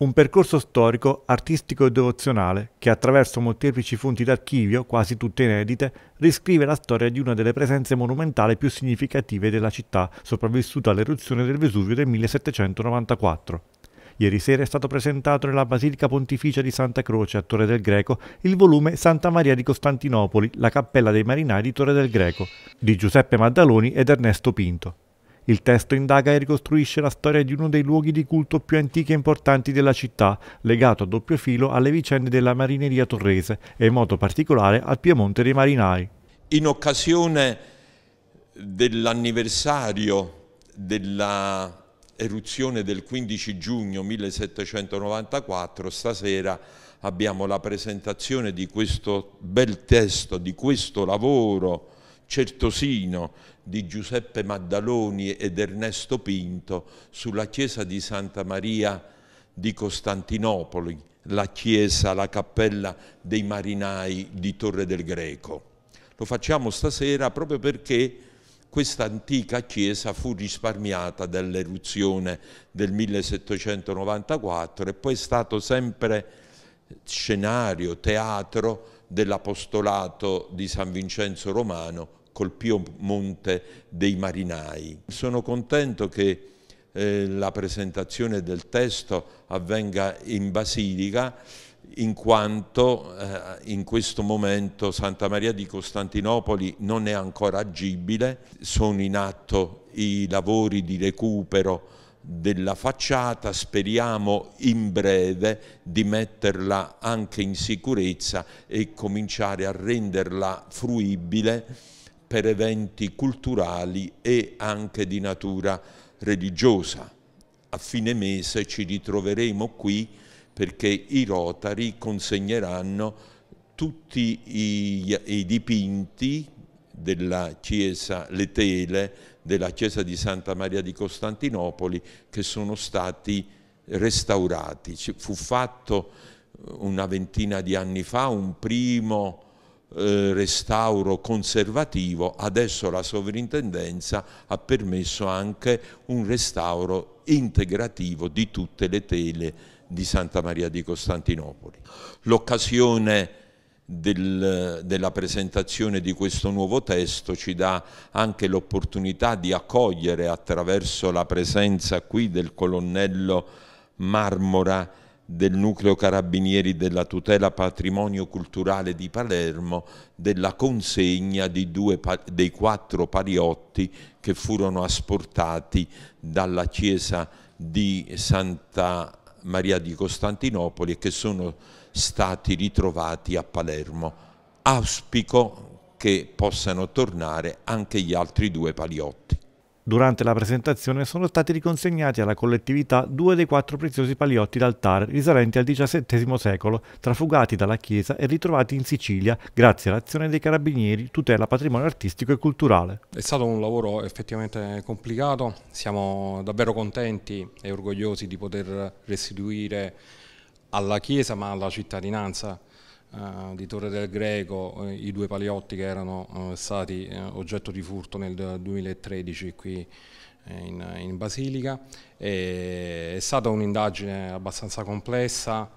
Un percorso storico, artistico e devozionale che attraverso molteplici fonti d'archivio, quasi tutte inedite, riscrive la storia di una delle presenze monumentali più significative della città sopravvissuta all'eruzione del Vesuvio del 1794. Ieri sera è stato presentato nella Basilica Pontificia di Santa Croce a Torre del Greco il volume Santa Maria di Costantinopoli, la Cappella dei Marinai di Torre del Greco, di Giuseppe Maddaloni ed Ernesto Pinto. Il testo indaga e ricostruisce la storia di uno dei luoghi di culto più antichi e importanti della città, legato a doppio filo alle vicende della marineria torrese e in modo particolare al Piemonte dei Marinai. In occasione dell'anniversario dell'eruzione del 15 giugno 1794, stasera abbiamo la presentazione di questo bel testo, di questo lavoro certosino di Giuseppe Maddaloni ed Ernesto Pinto sulla chiesa di Santa Maria di Costantinopoli, la chiesa, la cappella dei marinai di Torre del Greco. Lo facciamo stasera proprio perché questa antica chiesa fu risparmiata dall'eruzione del 1794 e poi è stato sempre scenario, teatro dell'apostolato di San Vincenzo Romano col Piemonte dei marinai. Sono contento che eh, la presentazione del testo avvenga in Basilica in quanto eh, in questo momento Santa Maria di Costantinopoli non è ancora agibile, sono in atto i lavori di recupero della facciata, speriamo in breve di metterla anche in sicurezza e cominciare a renderla fruibile per eventi culturali e anche di natura religiosa. A fine mese ci ritroveremo qui perché i Rotari consegneranno tutti i, i dipinti della chiesa, le tele della chiesa di Santa Maria di Costantinopoli che sono stati restaurati. Fu fatto eh, una ventina di anni fa un primo eh, restauro conservativo, adesso la sovrintendenza ha permesso anche un restauro integrativo di tutte le tele di Santa Maria di Costantinopoli. L'occasione del, della presentazione di questo nuovo testo ci dà anche l'opportunità di accogliere attraverso la presenza qui del colonnello Marmora del nucleo carabinieri della tutela patrimonio culturale di Palermo della consegna due, dei quattro pariotti che furono asportati dalla chiesa di Santa Maria di Costantinopoli e che sono stati ritrovati a Palermo. Auspico che possano tornare anche gli altri due paliotti. Durante la presentazione sono stati riconsegnati alla collettività due dei quattro preziosi paliotti d'altare risalenti al XVII secolo, trafugati dalla chiesa e ritrovati in Sicilia grazie all'azione dei carabinieri tutela patrimonio artistico e culturale. È stato un lavoro effettivamente complicato, siamo davvero contenti e orgogliosi di poter restituire alla chiesa ma alla cittadinanza eh, di Torre del Greco, uh, i due paliotti che erano uh, stati oggetto di furto nel 2013 qui in, in, Basilica. E è stata un'indagine abbastanza complessa,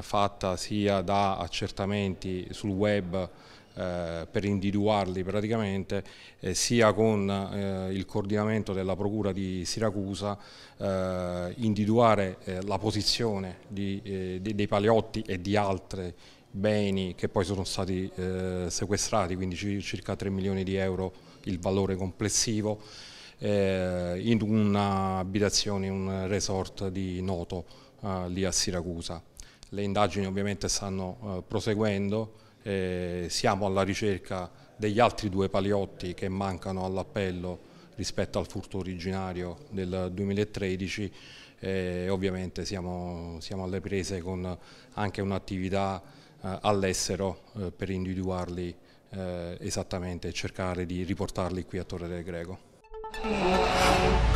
fatta sia da accertamenti sul web per individuarli praticamente, eh, sia con eh, il coordinamento della Procura di Siracusa, eh, individuare la posizione di, dei, dei, paliotti e di altre beni che poi sono stati eh, sequestrati, quindi circa 3 milioni di euro il valore complessivo, eh, in un'abitazione, in un resort di Noto, eh, lì a Siracusa. Le indagini ovviamente stanno eh, proseguendo, eh, siamo alla ricerca degli altri due paliotti che mancano all'appello rispetto al furto originario del 2013 e eh, ovviamente siamo, siamo alle prese con anche un'attività eh, all'estero eh, per individuarli eh, esattamente e cercare di riportarli qui a Torre del Greco.